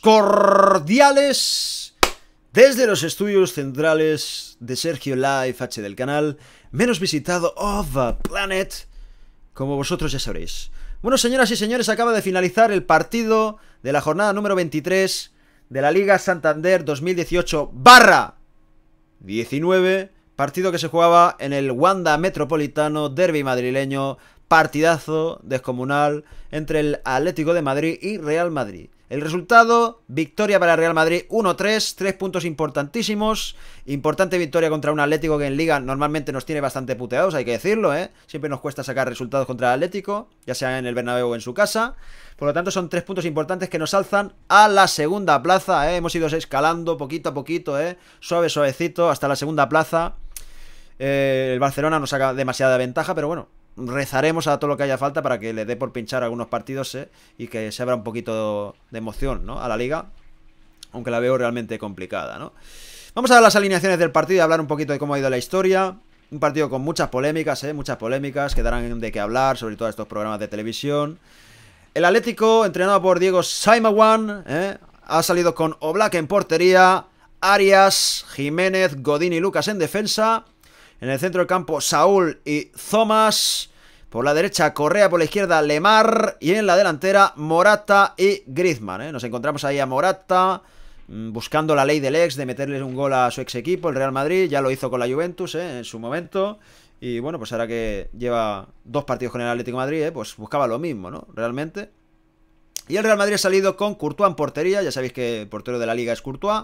cordiales desde los estudios centrales de Sergio Live H del canal menos visitado of the planet, como vosotros ya sabréis. Bueno, señoras y señores, acaba de finalizar el partido de la jornada número 23 de la Liga Santander 2018 barra 19, partido que se jugaba en el Wanda Metropolitano, derby madrileño, partidazo descomunal entre el Atlético de Madrid y Real Madrid. El resultado, victoria para el Real Madrid 1-3, tres puntos importantísimos. Importante victoria contra un Atlético que en Liga normalmente nos tiene bastante puteados, hay que decirlo, ¿eh? Siempre nos cuesta sacar resultados contra el Atlético, ya sea en el Bernabéu o en su casa. Por lo tanto, son tres puntos importantes que nos alzan a la segunda plaza, ¿eh? Hemos ido escalando poquito a poquito, ¿eh? Suave, suavecito, hasta la segunda plaza. Eh, el Barcelona nos saca demasiada ventaja, pero bueno, rezaremos a todo lo que haya falta para que le dé por pinchar algunos partidos eh, y que se abra un poquito de emoción a la liga, aunque la veo realmente complicada. Vamos a ver las alineaciones del partido y hablar un poquito de cómo ha ido la historia. Un partido con muchas polémicas, eh, muchas polémicas que darán de qué hablar, sobre todo estos programas de televisión. El Atlético, entrenado por Diego Saimawan, ¿eh? ha salido con Oblak en portería, Arias, Jiménez, Godín y Lucas en defensa. En el centro del campo, Saúl y Thomas. Por la derecha Correa, por la izquierda Lemar y en la delantera Morata y Griezmann. ¿eh? Nos encontramos ahí a Morata mm, buscando la ley del ex de meterle un gol a su ex equipo, el Real Madrid. Ya lo hizo con la Juventus ¿eh? en su momento. Y bueno, pues ahora que lleva dos partidos con el Atlético Madrid, ¿eh? pues buscaba lo mismo, ¿no? Realmente. Y el Real Madrid ha salido con Courtois en portería. Ya sabéis que el portero de la liga es Courtois.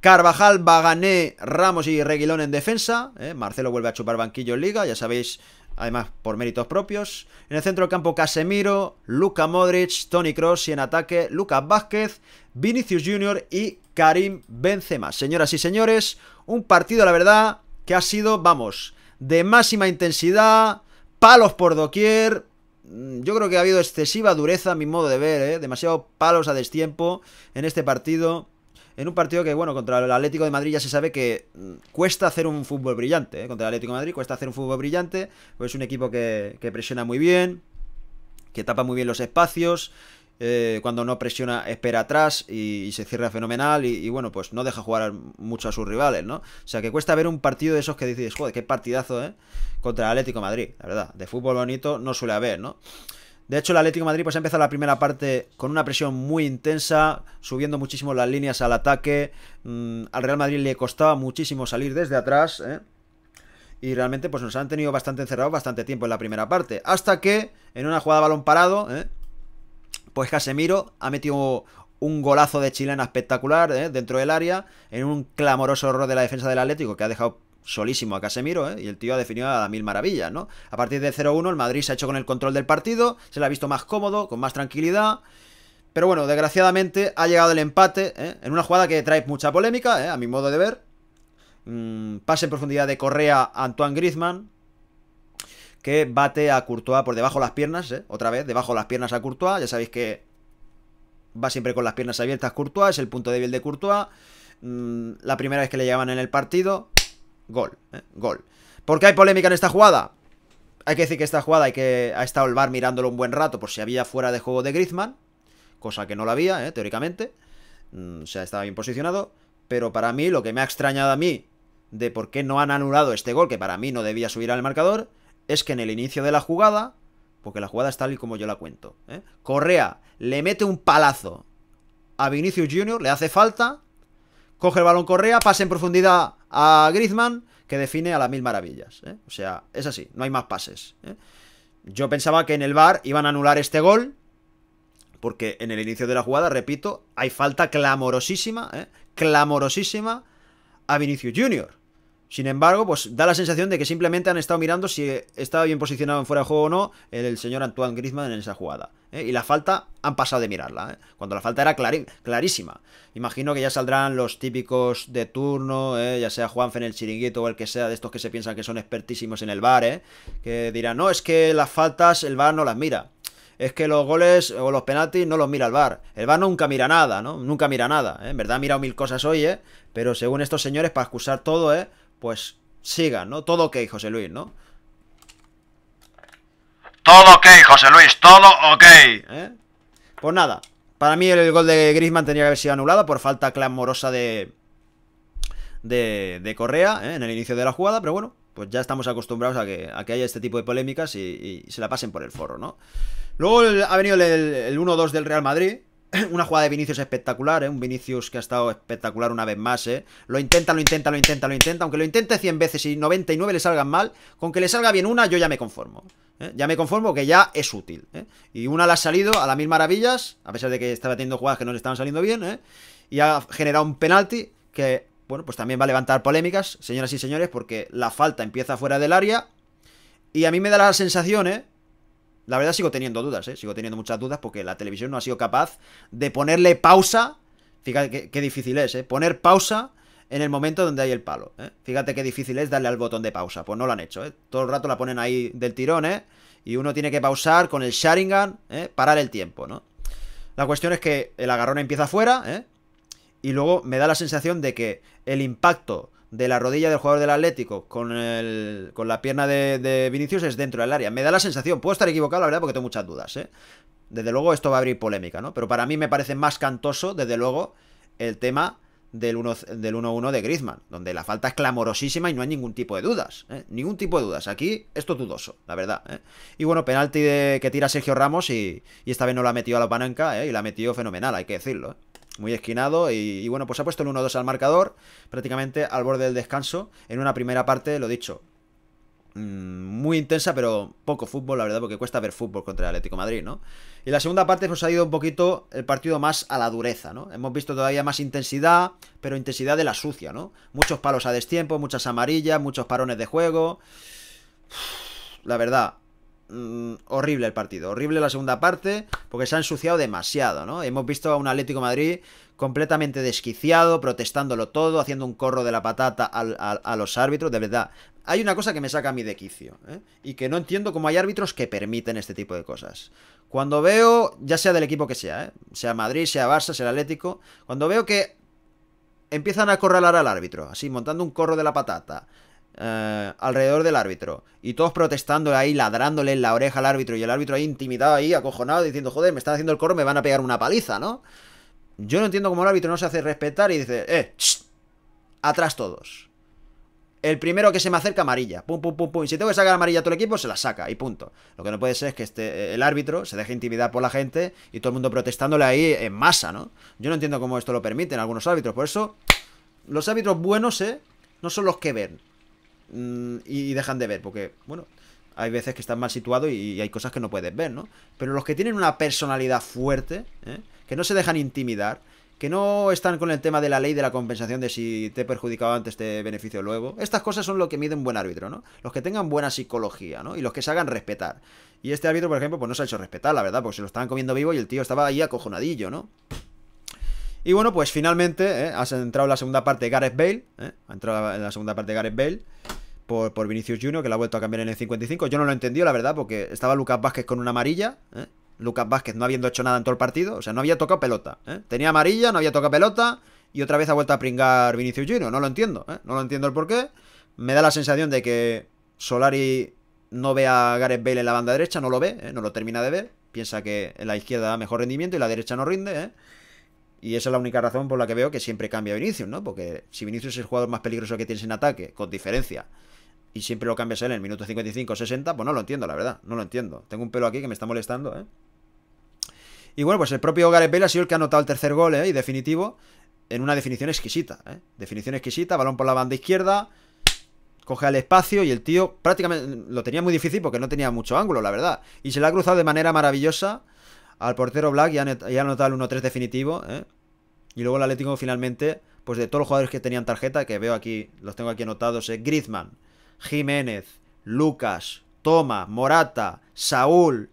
Carvajal, Bagané, Ramos y Reguilón en defensa. Marcelo vuelve a chupar banquillo en liga. Ya sabéis además por méritos propios. En el centro del campo Casemiro, Luca Modric, Tony Cross y en ataque Lucas Vázquez, Vinicius Jr. y Karim Benzema. Señoras y señores, un partido, la verdad, que ha sido, vamos, de máxima intensidad, palos por doquier. Mm, yo creo que ha habido excesiva dureza, a mi modo de ver, ¿eh? demasiado palos a destiempo en este partido en un partido que, bueno, contra el Atlético de Madrid ya se sabe que mm, cuesta hacer un fútbol brillante. ¿eh? Contra el Atlético de Madrid cuesta hacer un fútbol brillante. Pues es un equipo que, presiona muy bien, que tapa muy bien los espacios. Eh, cuando no presiona, espera atrás y, se cierra fenomenal. Y, bueno, pues no deja jugar mucho a sus rivales, ¿no? O sea, que cuesta ver un partido de esos que dices, joder, qué partidazo, ¿eh? Contra el Atlético de Madrid, la verdad. De fútbol bonito no suele haber, ¿no? De hecho, el Atlético Madrid pues, ha empezado la primera parte con una presión muy intensa, subiendo muchísimo las líneas al ataque. Mm, al Real Madrid le costaba muchísimo salir desde atrás. ¿eh? Y realmente pues, nos han tenido bastante encerrados bastante tiempo en la primera parte. Hasta que, en una jugada de balón parado, ¿eh? pues Casemiro ha metido un golazo de chilena espectacular ¿eh? dentro del área, en un clamoroso error de la defensa del Atlético que ha dejado solísimo a Casemiro, ¿eh? y el tío ha definido a mil maravillas, ¿no? A partir de 0-1 el Madrid se ha hecho con el control del partido, se le ha visto más cómodo, con más tranquilidad. Pero bueno, desgraciadamente ha llegado el empate ¿eh? en una jugada que trae mucha polémica, ¿eh? a mi modo de ver. Pasa mm, pase en profundidad de Correa a Antoine Griezmann, que bate a Courtois por debajo de las piernas, ¿eh? otra vez, debajo de las piernas a Courtois. Ya sabéis que va siempre con las piernas abiertas Courtois, es el punto débil de Courtois. Mm, la primera vez que le llegaban en el partido, Gol, eh, gol. ¿Por qué hay polémica en esta jugada? Hay que decir que esta jugada hay que, ha estado el VAR mirándolo un buen rato por si había fuera de juego de Griezmann, cosa que no la había, eh, teóricamente. Mm, o sea, estaba bien posicionado. Pero para mí, lo que me ha extrañado a mí de por qué no han anulado este gol, que para mí no debía subir al marcador, es que en el inicio de la jugada, porque la jugada es tal y como yo la cuento, ¿eh? Correa le mete un palazo a Vinicius Junior, le hace falta, Coge el balón Correa, pase en profundidad a Griezmann, que define a las mil maravillas. ¿eh? O sea, es así, no hay más pases. ¿eh? Yo pensaba que en el VAR iban a anular este gol, porque en el inicio de la jugada, repito, hay falta clamorosísima, ¿eh? clamorosísima a Vinicius Junior. Sin embargo, pues da la sensación de que simplemente han estado mirando si estaba bien posicionado en fuera de juego o no el señor Antoine Griezmann en esa jugada. ¿eh? Y la falta han pasado de mirarla, ¿eh? cuando la falta era clarísima. Imagino que ya saldrán los típicos de turno, ¿eh? ya sea Juanfe en el chiringuito o el que sea de estos que se piensan que son expertísimos en el bar, que dirán, no, es que las faltas el bar no las mira. Es que los goles o los penaltis no los mira el bar. El bar nunca mira nada, ¿no? Nunca mira nada. En verdad ha mirado mil cosas hoy, ¿eh? Pero según estos señores, para excusar todo, ¿eh? pues siga, ¿no? Todo ok, José Luis, ¿no? Todo ok, José Luis, todo ok. ¿Eh? Pues nada, para mí el gol de Griezmann tenía que haber sido anulado por falta clamorosa de, de, Correa ¿eh? en el inicio de la jugada, pero bueno, pues ya estamos acostumbrados a que, que haya este tipo de polémicas y, se la pasen por el foro, ¿no? Luego ha venido el, el 1-2 del Real Madrid, Una jugada de Vinicius espectacular, ¿eh? Un Vinicius que ha estado espectacular una vez más, ¿eh? Lo intenta, lo intenta, lo intenta, lo intenta. Aunque lo intente 100 veces y 99 le salgan mal, con que le salga bien una, yo ya me conformo. ¿eh? Ya me conformo que ya es útil. ¿eh? Y una la ha salido a las mil maravillas, a pesar de que estaba teniendo jugadas que no le estaban saliendo bien, ¿eh? Y ha generado un penalti que, bueno, pues también va a levantar polémicas, señoras y señores, porque la falta empieza fuera del área. Y a mí me da la sensación, ¿eh? La verdad sigo teniendo dudas, ¿eh? Sigo teniendo muchas dudas porque la televisión no ha sido capaz de ponerle pausa. Fíjate qué, difícil es, ¿eh? Poner pausa en el momento donde hay el palo. ¿eh? Fíjate qué difícil es darle al botón de pausa. Pues no lo han hecho. Todo el rato la ponen ahí del tirón, ¿eh? Y uno tiene que pausar con el Sharingan, ¿eh? parar el tiempo, ¿no? La cuestión es que el agarrón empieza fuera Y luego me da la sensación de que el impacto de la rodilla del jugador del Atlético con, el, con la pierna de, Vinicius es dentro del área. Me da la sensación, puedo estar equivocado, la verdad, porque tengo muchas dudas. ¿eh? Desde luego esto va a abrir polémica, ¿no? Pero para mí me parece más cantoso, desde luego, el tema del 1-1 de Griezmann, donde la falta es clamorosísima y no hay ningún tipo de dudas. ¿eh? Ningún tipo de dudas. Aquí esto es dudoso, la verdad. ¿eh? Y bueno, penalti de, que tira Sergio Ramos y, esta vez no la metido a la pananca ¿eh? y la metido fenomenal, hay que decirlo. ¿eh? muy esquinado. Y, bueno, pues ha puesto el 1-2 al marcador, prácticamente al borde del descanso, en una primera parte, lo dicho. Mm, muy intensa, pero poco fútbol, la verdad, porque cuesta ver fútbol contra el Atlético Madrid, ¿no? Y la segunda parte, pues ha ido un poquito el partido más a la dureza, ¿no? Hemos visto todavía más intensidad, pero intensidad de la sucia, ¿no? Muchos palos a destiempo, muchas amarillas, muchos parones de juego. La verdad, Mm, horrible el partido, horrible la segunda parte, porque se ha ensuciado demasiado, ¿no? Hemos visto a un Atlético Madrid completamente desquiciado, protestándolo todo, haciendo un corro de la patata a, los árbitros, de verdad. Hay una cosa que me saca a mí de quicio, ¿eh? y que no entiendo cómo hay árbitros que permiten este tipo de cosas. Cuando veo, ya sea del equipo que sea, ¿eh? sea Madrid, sea Barça, sea el Atlético, cuando veo que empiezan a acorralar al árbitro, así montando un corro de la patata, eh, alrededor del árbitro. Y todos protestando ahí, ladrándole en la oreja al árbitro. Y el árbitro ahí intimidado ahí, acojonado, diciendo, joder, me están haciendo el coro, me van a pegar una paliza, ¿no? Yo no entiendo cómo el árbitro no se hace respetar y dice, eh, atrás todos. El primero que se me acerca amarilla. Pum, pum, pum, pum. Y si tengo que sacar amarilla a todo el equipo, se la saca. Y punto. Lo que no puede ser es que este, eh, el árbitro se deje intimidar por la gente y todo el mundo protestándole ahí en masa, ¿no? Yo no entiendo cómo esto lo permiten algunos árbitros. Por eso, los árbitros buenos, ¿eh? No son los que ven. Mm, y dejan de ver, porque, bueno, hay veces que están mal situado y, hay cosas que no puedes ver, ¿no? Pero los que tienen una personalidad fuerte, ¿eh? que no se dejan intimidar, que no están con el tema de la ley de la compensación de si te he perjudicado antes te beneficio luego. Estas cosas son lo que mide un buen árbitro, ¿no? Los que tengan buena psicología, ¿no? Y los que se hagan respetar. Y este árbitro, por ejemplo, pues no se ha hecho respetar, la verdad, porque se lo estaban comiendo vivo y el tío estaba ahí acojonadillo, ¿no? Y bueno, pues finalmente ¿eh? has entrado en la segunda parte de Gareth Bale, ¿eh? ha entrado en la segunda parte de Gareth Bale por, por Vinicius Junior, que la ha vuelto a cambiar en el 55. Yo no lo entendió, la verdad, porque estaba Lucas Vázquez con una amarilla. ¿eh? Lucas Vázquez no habiendo hecho nada en todo el partido. O sea, no había tocado pelota. ¿eh? Tenía amarilla, no había tocado pelota. Y otra vez ha vuelto a pringar Vinicius Junior. No lo entiendo. ¿eh? No lo entiendo el porqué. Me da la sensación de que Solari no ve a Gareth Bale en la banda derecha. No lo ve, ¿eh? no lo termina de ver. Piensa que en la izquierda da mejor rendimiento y la derecha no rinde. ¿eh? Y esa es la única razón por la que veo que siempre cambia Vinicius, ¿no? Porque si Vinicius es el jugador más peligroso que tienes en ataque, con diferencia, y siempre lo cambias en el minuto 55 60, pues no lo entiendo, la verdad, no lo entiendo. Tengo un pelo aquí que me está molestando, ¿eh? Y bueno, pues el propio Gareth Bale ha sido el que ha anotado el tercer gol, ¿eh? Y definitivo, en una definición exquisita, ¿eh? Definición exquisita, balón por la banda izquierda, coge al espacio y el tío prácticamente lo tenía muy difícil porque no tenía mucho ángulo, la verdad. Y se la ha cruzado de manera maravillosa al portero Black y ha, anotado el 1-3 definitivo, ¿eh? Y luego el Atlético finalmente, pues de todos los jugadores que tenían tarjeta, que veo aquí, los tengo aquí anotados, es Griezmann. Jiménez, Lucas, Toma, Morata, Saúl.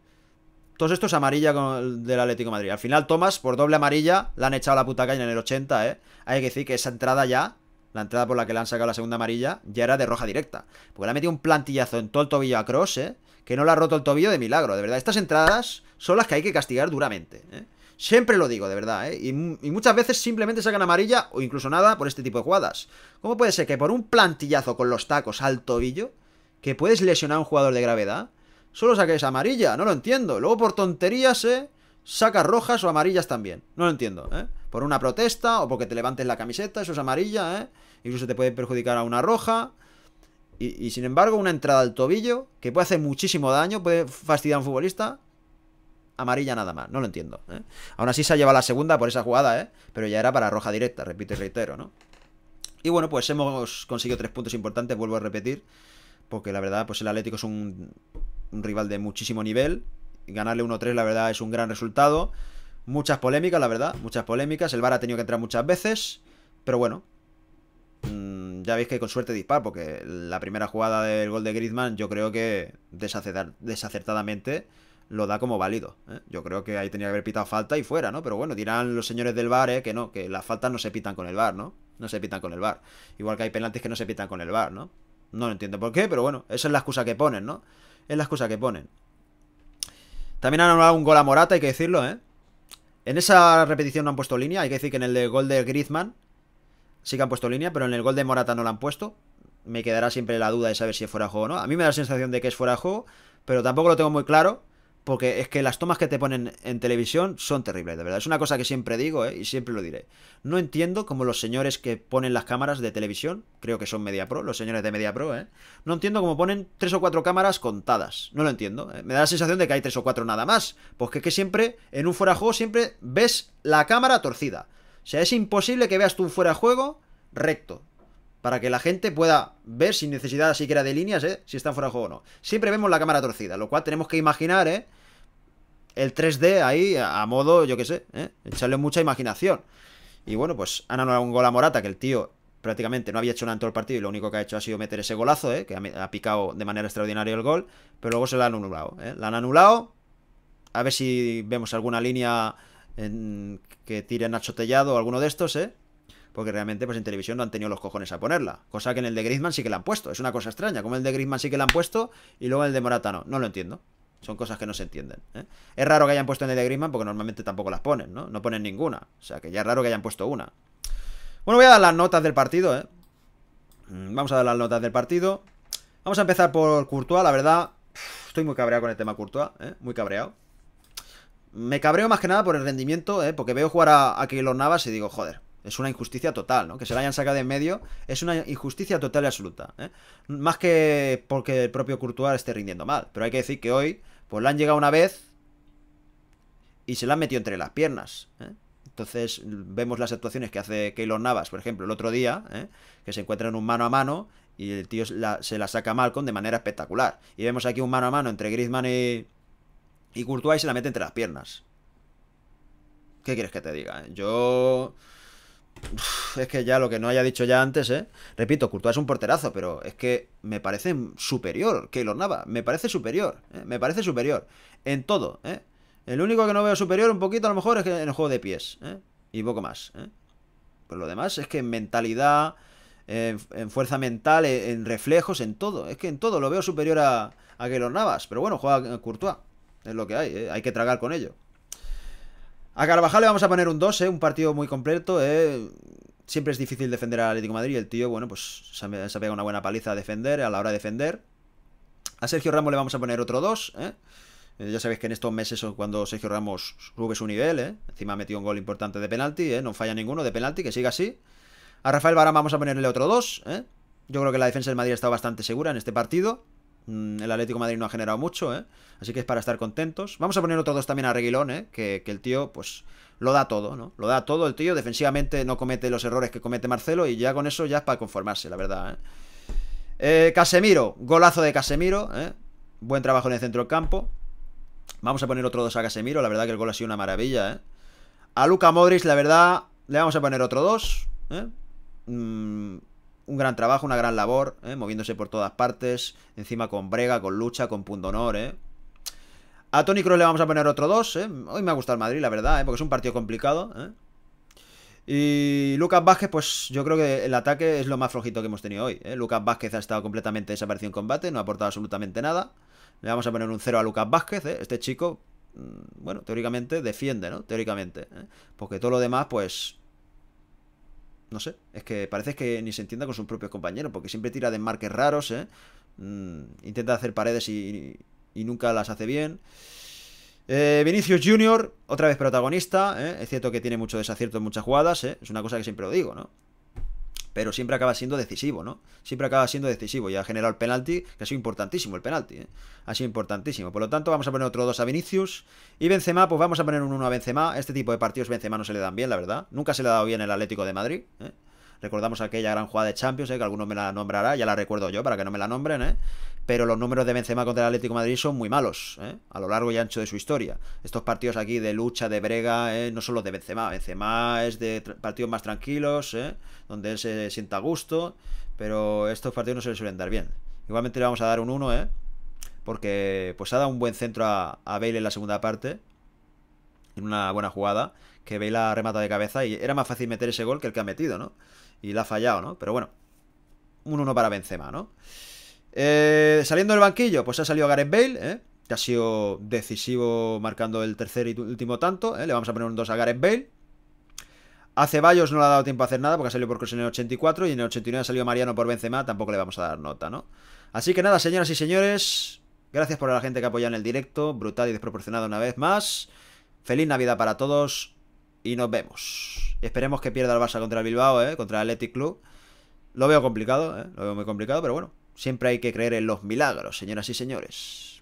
Todos estos amarilla del Atlético Madrid. Al final, Tomás, por doble amarilla, la han echado la puta caña en el 80, ¿eh? Hay que decir que esa entrada ya, la entrada por la que le han sacado la segunda amarilla, ya era de roja directa. Porque le ha metido un plantillazo en todo el tobillo a Cross, ¿eh? Que no le ha roto el tobillo de milagro, de verdad. Estas entradas son las que hay que castigar duramente, ¿eh? Siempre lo digo, de verdad, ¿eh? y, muchas veces simplemente sacan amarilla o incluso nada por este tipo de jugadas. ¿Cómo puede ser que por un plantillazo con los tacos al tobillo, que puedes lesionar a un jugador de gravedad, solo saques amarilla? No lo entiendo. Luego por tonterías, ¿eh? Sacas rojas o amarillas también. No lo entiendo, ¿eh? Por una protesta o porque te levantes la camiseta, eso es amarilla, ¿eh? Incluso te puede perjudicar a una roja. Y, y sin embargo, una entrada al tobillo, que puede hacer muchísimo daño, puede fastidiar a un futbolista, amarilla nada más, no lo entiendo. ¿eh? Aún así se ha llevado la segunda por esa jugada, ¿eh? pero ya era para roja directa, repito y reitero, ¿no? Y bueno, pues hemos conseguido tres puntos importantes, vuelvo a repetir, porque la verdad, pues el Atlético es un, rival de muchísimo nivel. Ganarle 1-3, la verdad, es un gran resultado. Muchas polémicas, la verdad, muchas polémicas. El VAR ha tenido que entrar muchas veces, pero bueno, mm, ya veis que con suerte dispar, porque la primera jugada del gol de Griezmann yo creo que desacertadamente lo da como válido. ¿eh? Yo creo que ahí tenía que haber pitado falta y fuera, ¿no? Pero bueno, dirán los señores del bar ¿eh? que no, que las faltas no se pitan con el bar ¿no? No se pitan con el bar Igual que hay penaltis que no se pitan con el bar ¿no? No lo entiendo por qué, pero bueno, esa es la excusa que ponen, ¿no? Es la excusa que ponen. También han anulado un gol a Morata, hay que decirlo, ¿eh? En esa repetición no han puesto línea, hay que decir que en el de gol de Griezmann sí que han puesto línea, pero en el gol de Morata no la han puesto. Me quedará siempre la duda de saber si es fuera de juego o no. A mí me da la sensación de que es fuera juego, pero tampoco lo tengo muy claro. Porque es que las tomas que te ponen en televisión son terribles, de verdad. Es una cosa que siempre digo, ¿eh? y siempre lo diré. No entiendo cómo los señores que ponen las cámaras de televisión, creo que son Media Pro, los señores de Media Pro, ¿eh? No entiendo cómo ponen tres o cuatro cámaras contadas. No lo entiendo. ¿eh? Me da la sensación de que hay tres o cuatro nada más. Porque es que siempre, en un fuera juego, siempre ves la cámara torcida. O sea, es imposible que veas tú un fuera de juego recto para que la gente pueda ver sin necesidad siquiera de líneas, ¿eh? Si están fuera de juego o no. Siempre vemos la cámara torcida, lo cual tenemos que imaginar, ¿eh? El 3D ahí a modo, yo qué sé, ¿eh? Echarle mucha imaginación. Y bueno, pues han anulado un gol a Morata, que el tío prácticamente no había hecho nada en todo el partido y lo único que ha hecho ha sido meter ese golazo, ¿eh? Que ha picado de manera extraordinaria el gol, pero luego se lo han anulado, ¿eh? La han anulado. A ver si vemos alguna línea que tire Nacho Tellado o alguno de estos, ¿eh? porque realmente pues en televisión no han tenido los cojones a ponerla. Cosa que en el de Griezmann sí que la han puesto. Es una cosa extraña, como el de Griezmann sí que la han puesto y luego el de Morata no. No lo entiendo. Son cosas que no se entienden. ¿eh? Es raro que hayan puesto en el de Griezmann porque normalmente tampoco las ponen, ¿no? No ponen ninguna. O sea que ya es raro que hayan puesto una. Bueno, voy a dar las notas del partido, ¿eh? Mm, vamos a dar las notas del partido. Vamos a empezar por Courtois, la verdad. Estoy muy cabreado con el tema Courtois, ¿eh? Muy cabreado. Me cabreo más que nada por el rendimiento, ¿eh? Porque veo jugar a, a Navas y digo, joder, es una injusticia total, ¿no? Que se la hayan sacado de en medio es una injusticia total y absoluta. ¿eh? Más que porque el propio Courtois esté rindiendo mal. Pero hay que decir que hoy, pues la han llegado una vez y se la han metido entre las piernas. ¿eh? Entonces vemos las actuaciones que hace Keylor Navas, por ejemplo, el otro día, ¿eh? que se encuentran un mano a mano y el tío se la saca mal con de manera espectacular. Y vemos aquí un mano a mano entre Griezmann y, y Courtois y se la mete entre las piernas. ¿Qué quieres que te diga? Yo es que ya lo que no haya dicho ya antes, ¿eh? Repito, Courtois es un porterazo, pero es que me parece superior Keylor Navas, Me parece superior, ¿eh? me parece superior. En todo, ¿eh? El único que no veo superior un poquito a lo mejor es que en el juego de pies, ¿eh? Y poco más, ¿eh? lo demás es que en mentalidad, en, fuerza mental, en, reflejos, en todo. Es que en todo lo veo superior a, a Keylor Navas. Pero bueno, juega Courtois. Es lo que hay, ¿eh? hay que tragar con ello. A Carvajal le vamos a poner un 2, eh, un partido muy completo. Eh. Siempre es difícil defender al Atlético Madrid y el tío, bueno, pues se ha pegado una buena paliza a defender, a la hora de defender. A Sergio Ramos le vamos a poner otro 2. Eh. Ya sabéis que en estos meses cuando Sergio Ramos sube su nivel, encima ha metido un gol importante de penalti, no falla ninguno de penalti, que siga así. A Rafael Barán vamos a ponerle otro 2. Yo creo que la defensa de Madrid ha estado bastante segura en este partido. Mm, el Atlético Madrid no ha generado mucho, ¿eh? Así que es para estar contentos. Vamos a poner otro dos también a Reguilón, ¿eh? Que, el tío, pues, lo da todo, ¿no? Lo da todo el tío. Defensivamente no comete los errores que comete Marcelo. Y ya con eso ya es para conformarse, la verdad, ¿eh? eh Casemiro. Golazo de Casemiro, ¿eh? Buen trabajo en el centro del campo. Vamos a poner otro dos a Casemiro. La verdad que el gol ha sido una maravilla, ¿eh? A Luca Modric, la verdad, le vamos a poner otro dos, ¿eh? Mm, un gran trabajo, una gran labor, eh, moviéndose por todas partes, encima con brega, con lucha, con pundonor, ¿eh? A Tony Cruz le vamos a poner otro 2, eh. Hoy me ha gustado el Madrid, la verdad, eh, Porque es un partido complicado, Y Lucas Vázquez, pues yo creo que el ataque es lo más flojito que hemos tenido hoy. Lucas Vázquez ha estado completamente desaparecido en combate, no ha aportado absolutamente nada. Le vamos a poner un cero a Lucas Vázquez, este chico, mm, bueno, teóricamente defiende, ¿no? Teóricamente. Porque todo lo demás, pues no sé, es que parece que ni se entienda con sus propios compañeros, porque siempre tira de marques raros, ¿eh? Mm, intenta hacer paredes y, nunca las hace bien. Eh, Vinicius Jr., otra vez protagonista, ¿eh? es cierto que tiene mucho desacierto en muchas jugadas, ¿eh? es una cosa que siempre lo digo, ¿no? pero siempre acaba siendo decisivo, ¿no? Siempre acaba siendo decisivo y ha generado el penalti, que ha sido importantísimo el penalti, ¿eh? Ha sido importantísimo. Por lo tanto, vamos a poner otro 2 a Vinicius. Y Benzema, pues vamos a poner un 1 a Benzema. Este tipo de partidos Benzema no se le dan bien, la verdad. Nunca se le ha dado bien el Atlético de Madrid, ¿eh? Recordamos aquella gran jugada de Champions, eh, que alguno me la nombrará, ya la recuerdo yo para que no me la nombren, ¿eh? pero los números de Benzema contra el Atlético Madrid son muy malos, eh, a lo largo y ancho de su historia. Estos partidos aquí de lucha, de brega, eh, no son los de Benzema. Benzema es de partidos más tranquilos, donde él se sienta a gusto, pero estos partidos no se le suelen dar bien. Igualmente le vamos a dar un 1, ¿eh? porque pues ha dado un buen centro a, en la segunda parte, en una buena jugada, que Bale la remata de cabeza y era más fácil meter ese gol que el que ha metido, ¿no? Y la ha fallado, ¿no? Pero bueno, un 1 para Benzema, ¿no? Eh, saliendo del banquillo, pues ha salido Gareth Bale, ¿eh? que ha sido decisivo marcando el tercer y último tanto. ¿eh? Le vamos a poner un 2 a Gareth Bale. A Ceballos no le ha dado tiempo a hacer nada porque ha salido por Cruz en el 84 y en el 89 ha salido Mariano por Benzema, tampoco le vamos a dar nota, ¿no? Así que nada, señoras y señores, gracias por la gente que apoya en el directo, brutal y desproporcionado una vez más. Feliz Navidad para todos y nos vemos. Esperemos que pierda el Barça contra el Bilbao, ¿eh? contra el Athletic Club. Lo veo complicado, eh, lo veo muy complicado, pero bueno, siempre hay que creer en los milagros, señoras y señores.